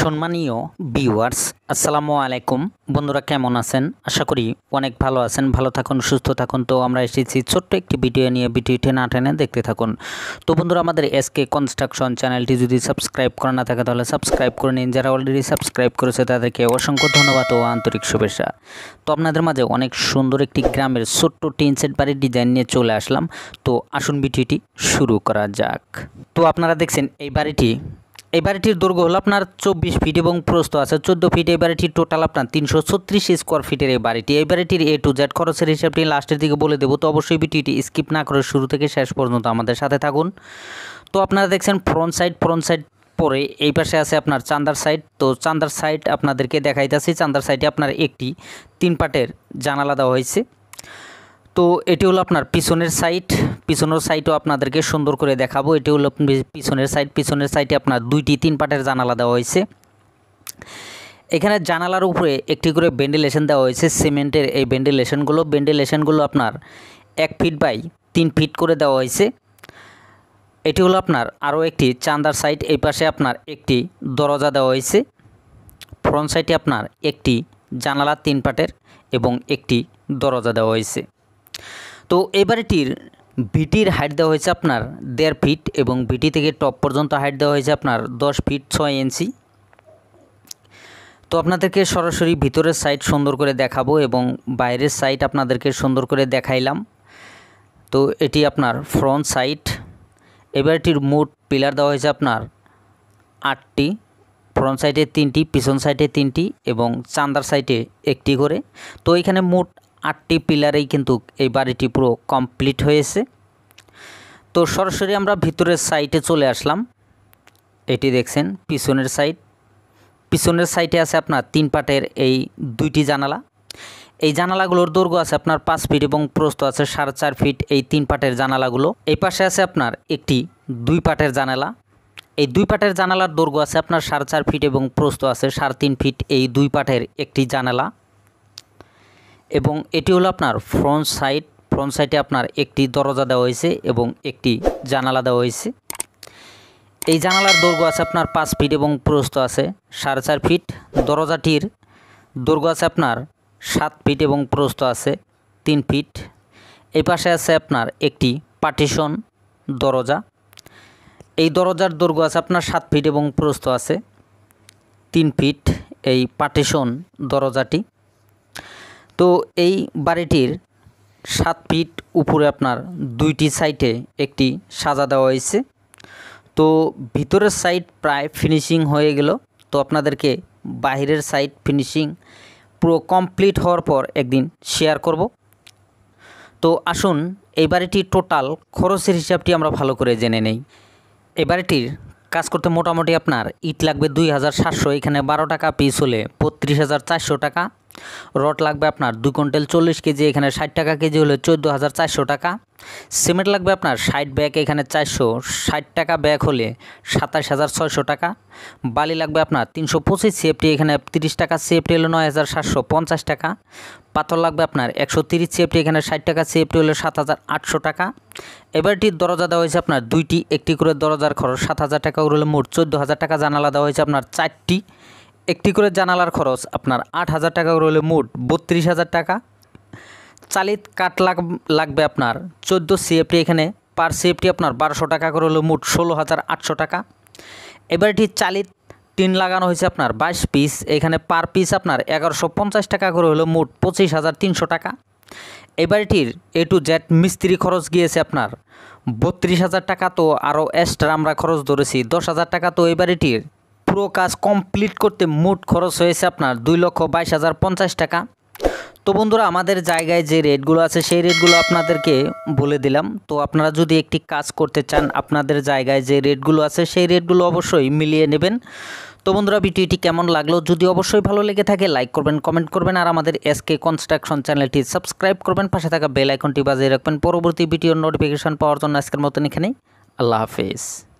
সম্মানীয় ভিউয়ার্স আসসালামু আলাইকুম বন্ধুরা কেমন আছেন আশা করি অনেক ভালো আছেন ভালো থাকুন সুস্থ থাকুন তো আমরা এসেছি ছোট্ট একটি ভিডিও নিয়ে ভিডিওটি না টেনে দেখতে থাকুন তো বন্ধুরা আমাদের এসকে কনস্ট্রাকশন চ্যানেলটি যদি সাবস্ক্রাইব করা না থাকে তাহলে সাবস্ক্রাইব করে নিন যারা অলরেডি সাবস্ক্রাইব করেছে তাদেরকে অসংখ্য ধন্যবাদ ও আন্তরিক শুভেচ্ছা তো আপনাদের মাঝে অনেক সুন্দর একটি গ্রামের ছোট্ট টিন সেট বাড়ির ডিজাইন নিয়ে চলে আসলাম তো আসুন ভিডিওটি শুরু করা যাক তো আপনারা দেখছেন এই বাড়িটি এই বাড়িটির দৈর্ঘ্য হলো আপনার চব্বিশ ফিট এবং প্রস্ত আছে চোদ্দো ফিট এই বাড়িটি টোটাল আপনার তিনশো ছত্রিশ স্কোয়ার ফিটের এই বাড়িটি এই বাড়িটির এ টু জেড খরচের হিসাবটি লাস্টের দিকে বলে দেবো তো অবশ্যই ভিডিওটি স্কিপ না করে শুরু থেকে শেষ পর্যন্ত আমাদের সাথে থাকুন তো আপনারা দেখছেন ফ্রন্ট সাইড ফ্রন্ট সাইড পরে এই পাশে আছে আপনার চান্দার সাইড তো চান্দার সাইড আপনাদেরকে দেখাইতেছি চান্দার সাইডে আপনার একটি তিন পাটের জানালা দেওয়া হয়েছে তো এটি হলো আপনার পিছনের সাইড পিছনের সাইডও আপনাদেরকে সুন্দর করে দেখাবো এটি হলো পিছনের সাইড পিছনের সাইডে আপনার দুইটি তিন পাটের জানালা দেওয়া হয়েছে এখানে জানালার উপরে একটি করে ভেন্টিলেশন দেওয়া হয়েছে সিমেন্টের এই ভেন্টিলেশনগুলো ভেন্টিলেশনগুলো আপনার এক ফিট বাই তিন ফিট করে দেওয়া হয়েছে এটি হলো আপনার আরও একটি চান্দার সাইড এই পাশে আপনার একটি দরজা দেওয়া হয়েছে ফ্রন্ট সাইডে আপনার একটি জানালা তিন পাটের এবং একটি দরজা দেওয়া হয়েছে তো এবারেটির ভিটির হাইট দেওয়া হয়েছে আপনার দেড় ফিট এবং ভিটি থেকে টপ পর্যন্ত হাইট দেওয়া হয়েছে আপনার দশ ফিট ছয় ইঞ্চি তো আপনাদেরকে সরাসরি ভিতরের সাইড সুন্দর করে দেখাবো এবং বাইরের সাইড আপনাদেরকে সুন্দর করে দেখাইলাম তো এটি আপনার ফ্রন্ট সাইড এবারটির মোট পিলার দেওয়া হয়েছে আপনার আটটি ফ্রন্ট সাইডে তিনটি পিছন সাইডে তিনটি এবং চান্দার সাইডে একটি করে তো এখানে মোট আটটি পিলারেই কিন্তু এই বাড়িটি পুরো কমপ্লিট হয়েছে তো সরাসরি আমরা ভিতরের সাইটে চলে আসলাম এটি দেখছেন পিছনের সাইড পিছনের সাইটে আছে আপনার তিন পাটের এই দুইটি জানালা এই জানালাগুলোর দৈর্ঘ্য আছে আপনার পাঁচ ফিট এবং প্রস্থ আছে সাড়ে চার ফিট এই তিন পাটের জানালাগুলো এই পাশে আছে আপনার একটি দুই পাটের জানালা এই দুই পাটের জানালার দৈর্ঘ্য আছে আপনার সাড়ে চার ফিট এবং প্রস্থ আছে সাড়ে তিন ফিট এই দুই পাটের একটি জানালা এবং এটি হলো আপনার ফ্রন্ট সাইড ফ্রন্ট সাইডে আপনার একটি দরজা দেওয়া হয়েছে এবং একটি জানালা দেওয়া হয়েছে এই জানালার দৈর্ঘ্য আছে আপনার পাঁচ ফিট এবং প্রস্থ আছে সাড়ে চার ফিট দরজাটির দৈর্ঘ্য আছে আপনার সাত ফিট এবং প্রস্থ আছে তিন ফিট এই পাশে আছে আপনার একটি পার্টিশন দরজা এই দরজার দৈর্ঘ্য আছে আপনার সাত ফিট এবং প্রস্থ আছে তিন ফিট এই পার্টিশন দরজাটি তো এই বাড়িটির সাত ফিট উপরে আপনার দুইটি সাইটে একটি সাজা দেওয়া হয়েছে তো ভিতরের সাইড প্রায় ফিনিশিং হয়ে গেল তো আপনাদেরকে বাহিরের সাইড ফিনিশিং পুরো কমপ্লিট হওয়ার পর একদিন শেয়ার করব তো আসুন এই বাড়িটির টোটাল খরচের হিসাবটি আমরা ভালো করে জেনে নেই এই বাড়িটির কাজ করতে মোটামুটি আপনার ইট লাগবে দুই হাজার সাতশো এখানে বারো টাকা পিস হলে বত্রিশ হাজার চারশো টাকা রড লাগবে আপনার দু কুইন্টাল চল্লিশ কেজি এখানে ষাট টাকা কেজি হলে চোদ্দো হাজার চারশো টাকা সিমেন্ট লাগবে আপনার ষাট ব্যাগ এখানে চারশো ষাট টাকা ব্যাগ হলে সাতাশ হাজার ছয়শো টাকা বালি লাগবে আপনার তিনশো পঁচিশ সিএফটি এখানে তিরিশ টাকা সিএফটি হলে নয় হাজার সাতশো পঞ্চাশ টাকা পাথর লাগবে আপনার একশো তিরিশ সিএফটি এখানে ষাট টাকা সিএফটি হলে সাত হাজার আটশো টাকা এবারটির দরজা দেওয়া হয়েছে আপনার দুইটি একটি করে দরজার খরচ সাত হাজার টাকা করে মোট চোদ্দো হাজার টাকা জানালা দেওয়া হয়েছে আপনার চারটি একটি করে জানালার খরচ আপনার আট হাজার টাকা করে হলে মোট বত্রিশ হাজার টাকা চালিত কাঠ লাগবে আপনার চোদ্দো সিএফটি এখানে পার সিএফটি আপনার বারোশো টাকা করে হলে মোট ষোলো হাজার আটশো টাকা এবার এটি চালিত টিন লাগানো হয়েছে আপনার বাইশ পিস এখানে পার পিস আপনার এগারোশো পঞ্চাশ টাকা করে হলে মোট পঁচিশ হাজার তিনশো টাকা এবারটির এ টু জেড মিস্ত্রি খরচ গিয়েছে আপনার বত্রিশ হাজার টাকা তো আরও এক্সট্রা আমরা খরচ ধরেছি দশ হাজার টাকা তো এবারটির পুরো কাজ কমপ্লিট করতে মোট খরচ হয়েছে আপনার দুই লক্ষ বাইশ হাজার পঞ্চাশ টাকা তো বন্ধুরা আমাদের জায়গায় যে রেটগুলো আছে সেই রেটগুলো আপনাদেরকে বলে দিলাম তো আপনারা যদি একটি কাজ করতে চান আপনাদের জায়গায় যে রেটগুলো আছে সেই রেটগুলো অবশ্যই মিলিয়ে নেবেন তো বন্ধুরা ভিডিওটি কেমন লাগলো যদি অবশ্যই ভালো লেগে থাকে লাইক করবেন কমেন্ট করবেন আর আমাদের এসকে কনস্ট্রাকশন চ্যানেলটি সাবস্ক্রাইব করবেন পাশে থাকা বেল আইকনটি বাজিয়ে রাখবেন পরবর্তী ভিডিওর নোটিফিকেশন পাওয়ার জন্য আজকের মতন এখানে আল্লাহ হাফেজ